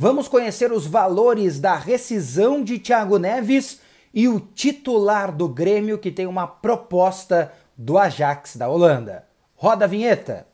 Vamos conhecer os valores da rescisão de Thiago Neves e o titular do Grêmio que tem uma proposta do Ajax da Holanda. Roda a vinheta.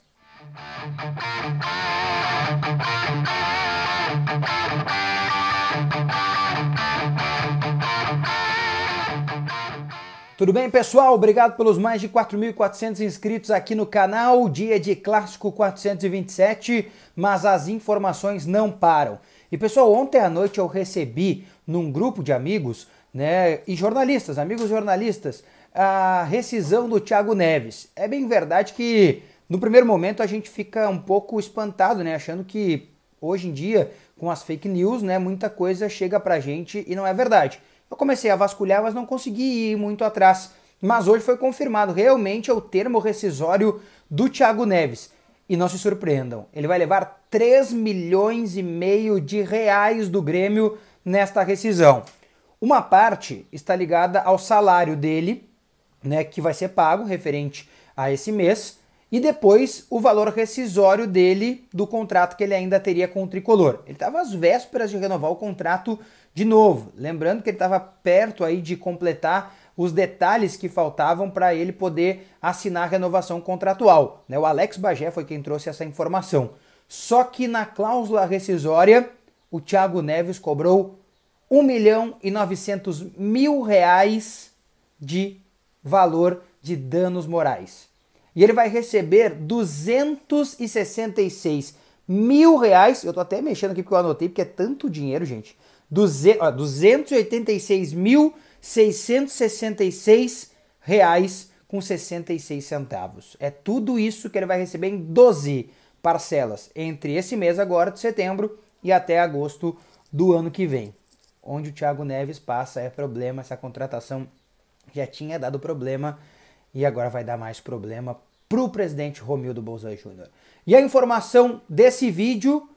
Tudo bem, pessoal? Obrigado pelos mais de 4.400 inscritos aqui no canal. Dia de Clássico 427, mas as informações não param. E pessoal, ontem à noite eu recebi num grupo de amigos, né, e jornalistas, amigos jornalistas, a rescisão do Thiago Neves. É bem verdade que no primeiro momento a gente fica um pouco espantado, né, achando que hoje em dia com as fake news, né, muita coisa chega pra gente e não é verdade. Eu comecei a vasculhar, mas não consegui ir muito atrás. Mas hoje foi confirmado, realmente é o termo rescisório do Thiago Neves. E não se surpreendam, ele vai levar 3 milhões e meio de reais do Grêmio nesta rescisão. Uma parte está ligada ao salário dele, né, que vai ser pago referente a esse mês, e depois o valor rescisório dele do contrato que ele ainda teria com o tricolor. Ele estava às vésperas de renovar o contrato de novo, lembrando que ele estava perto aí de completar os detalhes que faltavam para ele poder assinar a renovação contratual. Né? O Alex Bagé foi quem trouxe essa informação. Só que na cláusula rescisória, o Thiago Neves cobrou 1 milhão e 900 mil reais de valor de danos morais. E ele vai receber 266 mil reais. Eu tô até mexendo aqui porque eu anotei, porque é tanto dinheiro, gente. 286 mil 666 reais com 66 centavos. É tudo isso que ele vai receber em 12 parcelas entre esse mês agora de setembro e até agosto do ano que vem. Onde o Thiago Neves passa é problema, essa contratação já tinha dado problema e agora vai dar mais problema para o presidente Romildo Bolsonaro. Júnior. E a informação desse vídeo,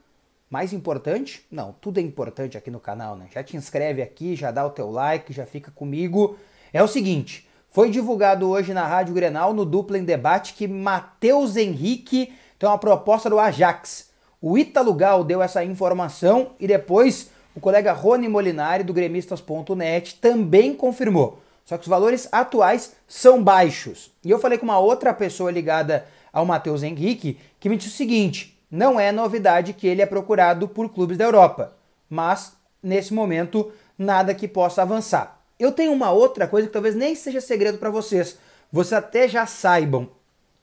mais importante? Não, tudo é importante aqui no canal, né? Já te inscreve aqui, já dá o teu like, já fica comigo. É o seguinte, foi divulgado hoje na Rádio Grenal, no Dupla em Debate, que Matheus Henrique tem uma proposta do Ajax. O Ítalo Gal deu essa informação e depois o colega Rony Molinari, do gremistas.net, também confirmou. Só que os valores atuais são baixos. E eu falei com uma outra pessoa ligada ao Matheus Henrique que me disse o seguinte: não é novidade que ele é procurado por clubes da Europa, mas nesse momento nada que possa avançar. Eu tenho uma outra coisa que talvez nem seja segredo para vocês, vocês até já saibam.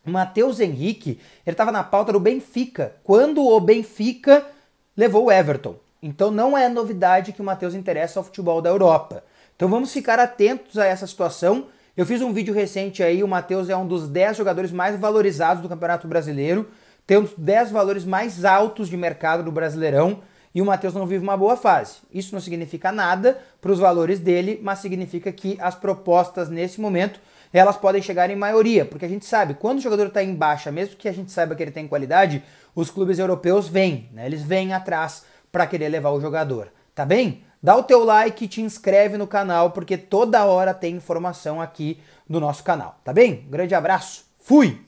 Matheus Henrique, ele estava na pauta do Benfica, quando o Benfica levou o Everton. Então não é novidade que o Matheus interessa ao futebol da Europa. Então vamos ficar atentos a essa situação. Eu fiz um vídeo recente aí, o Matheus é um dos 10 jogadores mais valorizados do Campeonato Brasileiro, tem um 10 valores mais altos de mercado do Brasileirão e o Matheus não vive uma boa fase. Isso não significa nada para os valores dele, mas significa que as propostas nesse momento elas podem chegar em maioria, porque a gente sabe, quando o jogador está em baixa, mesmo que a gente saiba que ele tem qualidade, os clubes europeus vêm, né? eles vêm atrás para querer levar o jogador, tá bem? Dá o teu like e te inscreve no canal, porque toda hora tem informação aqui no nosso canal, tá bem? Um grande abraço, fui!